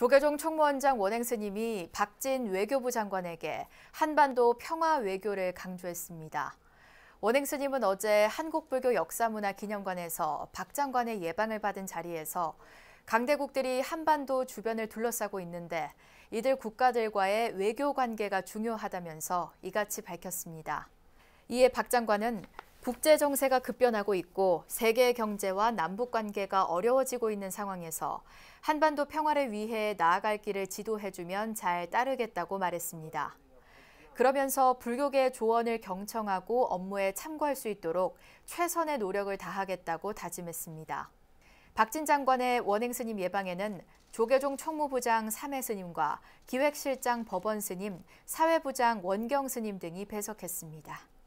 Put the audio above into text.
조계종 총무원장 원행스님이 박진 외교부 장관에게 한반도 평화 외교를 강조했습니다. 원행스님은 어제 한국불교 역사문화 기념관에서 박 장관의 예방을 받은 자리에서 강대국들이 한반도 주변을 둘러싸고 있는데 이들 국가들과의 외교 관계가 중요하다면서 이같이 밝혔습니다. 이에 박 장관은 국제 정세가 급변하고 있고 세계 경제와 남북 관계가 어려워지고 있는 상황에서 한반도 평화를 위해 나아갈 길을 지도해주면 잘 따르겠다고 말했습니다. 그러면서 불교계 조언을 경청하고 업무에 참고할 수 있도록 최선의 노력을 다하겠다고 다짐했습니다. 박진 장관의 원행스님 예방에는 조계종 총무부장 3회스님과 기획실장 법원스님, 사회부장 원경스님 등이 배석했습니다.